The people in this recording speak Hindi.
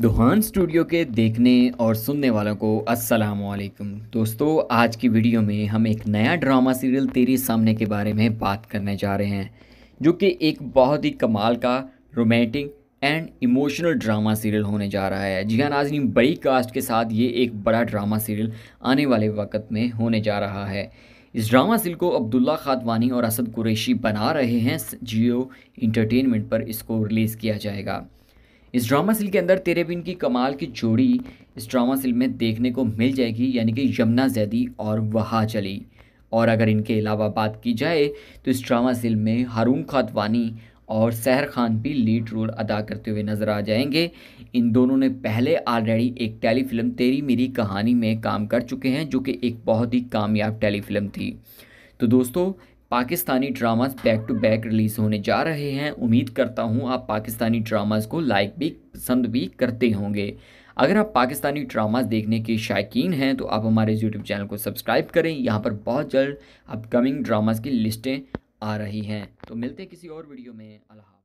दुहान स्टूडियो के देखने और सुनने वालों को अस्सलाम वालेकुम दोस्तों आज की वीडियो में हम एक नया ड्रामा सीरियल तेरी सामने के बारे में बात करने जा रहे हैं जो कि एक बहुत ही कमाल का romantic and emotional drama serial होने जा रहा है जी हाँ नाजनी बड़ी कास्ट के साथ ये एक बड़ा ड्रामा सीरियल आने वाले वक्त में होने जा रहा है इस ड्रामा सीरियल को अब्दुल्ला खातवानी और असद कुरैशी बना रहे हैं जियो इंटरटेनमेंट पर इसको रिलीज़ किया जाएगा इस ड्रामा सील के अंदर तेरे बिन की कमाल की जोड़ी इस ड्रामा सील में देखने को मिल जाएगी यानी कि यमुना जैदी और वहा चली और अगर इनके अलावा बात की जाए तो इस ड्रामा सील में हारून खातवानी और सहर खान भी लीड रोल अदा करते हुए नज़र आ जाएंगे इन दोनों ने पहले ऑलरेडी एक टेली फिल्म तेरी मेरी कहानी में काम कर चुके हैं जो कि एक बहुत ही कामयाब टेली फिल्म थी तो दोस्तों Pakistani dramas back to back release होने जा रहे हैं उम्मीद करता हूँ आप पाकिस्तानी ड्रामास को लाइक भी पसंद भी करते होंगे अगर आप पाकिस्तानी ड्रामास देखने के शायकीन हैं तो आप हमारे यूट्यूब चैनल को सब्सक्राइब करें यहाँ पर बहुत जल्द अपकमिंग ड्रामास की लिस्टें आ रही हैं तो मिलते हैं किसी और वीडियो में अल्लाह